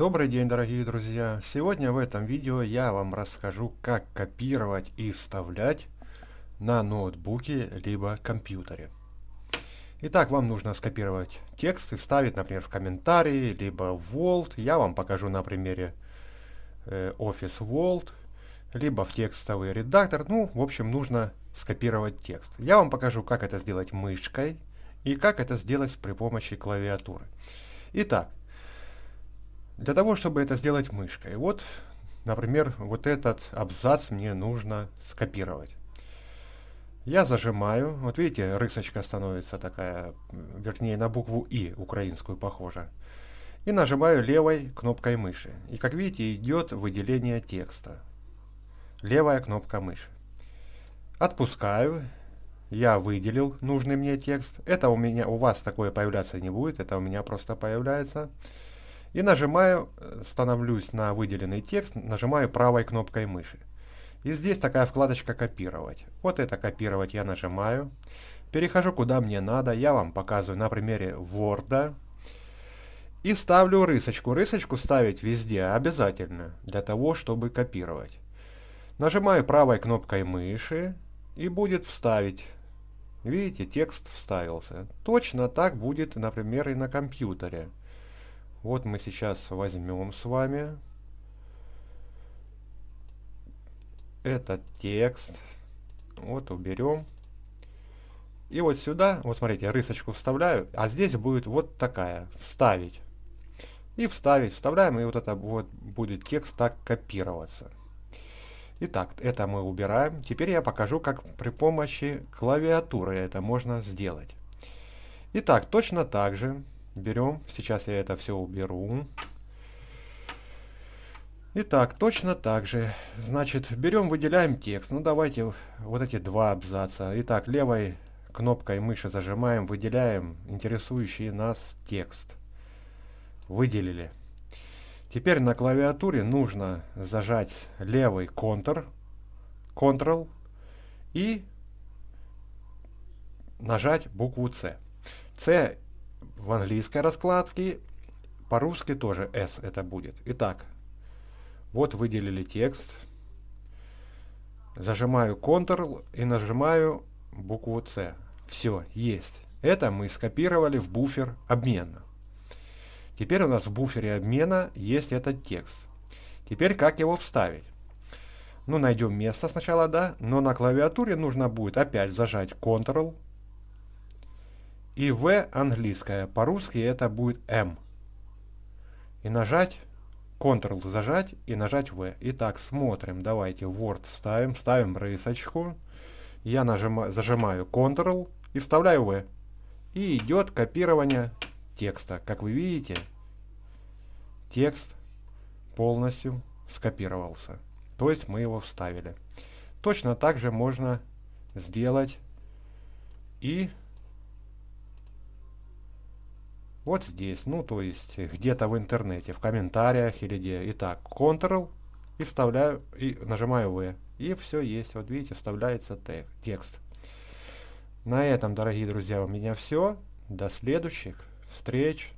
Добрый день, дорогие друзья! Сегодня в этом видео я вам расскажу, как копировать и вставлять на ноутбуке либо компьютере. Итак, вам нужно скопировать текст и вставить, например, в комментарии, либо в Volt. Я вам покажу на примере э, Office Volt, либо в текстовый редактор. Ну, в общем, нужно скопировать текст. Я вам покажу, как это сделать мышкой и как это сделать при помощи клавиатуры. Итак, для того, чтобы это сделать мышкой. Вот, например, вот этот абзац мне нужно скопировать. Я зажимаю, вот видите, рысочка становится такая, вернее на букву И украинскую похожа. И нажимаю левой кнопкой мыши. И как видите, идет выделение текста. Левая кнопка мыши. Отпускаю. Я выделил нужный мне текст. Это у меня, у вас такое появляться не будет, это у меня просто появляется. И нажимаю, э, становлюсь на выделенный текст, нажимаю правой кнопкой мыши. И здесь такая вкладочка «Копировать». Вот это «Копировать» я нажимаю. Перехожу куда мне надо, я вам показываю на примере Word. И ставлю рысочку. Рысочку ставить везде обязательно, для того, чтобы копировать. Нажимаю правой кнопкой мыши и будет «Вставить». Видите, текст вставился. Точно так будет, например, и на компьютере. Вот мы сейчас возьмем с вами этот текст. Вот уберем. И вот сюда, вот смотрите, рысочку вставляю, а здесь будет вот такая, вставить. И вставить, вставляем, и вот это вот будет текст так копироваться. Итак, это мы убираем. Теперь я покажу, как при помощи клавиатуры это можно сделать. Итак, точно так же берем. Сейчас я это все уберу. Итак, точно так же. Значит, берем, выделяем текст. Ну, давайте вот эти два абзаца. Итак, левой кнопкой мыши зажимаем, выделяем интересующий нас текст. Выделили. Теперь на клавиатуре нужно зажать левый контр, Ctrl и нажать букву C. C в английской раскладке, по-русски тоже S это будет. Итак, вот выделили текст, зажимаю Ctrl и нажимаю букву C. Все, есть. Это мы скопировали в буфер обмена. Теперь у нас в буфере обмена есть этот текст. Теперь как его вставить? Ну, найдем место сначала, да, но на клавиатуре нужно будет опять зажать Ctrl, и В английская. По-русски это будет М. Эм. И нажать Ctrl зажать и нажать V. Итак, смотрим. Давайте Word ставим, ставим рысочку. Я нажимаю зажимаю Ctrl и вставляю V. И идет копирование текста. Как вы видите, текст полностью скопировался. То есть мы его вставили. Точно так же можно сделать и вот здесь, ну то есть э, где-то в интернете, в комментариях или где. Итак, Ctrl и вставляю, и нажимаю V. И все есть, вот видите, вставляется текст. На этом, дорогие друзья, у меня все. До следующих встреч.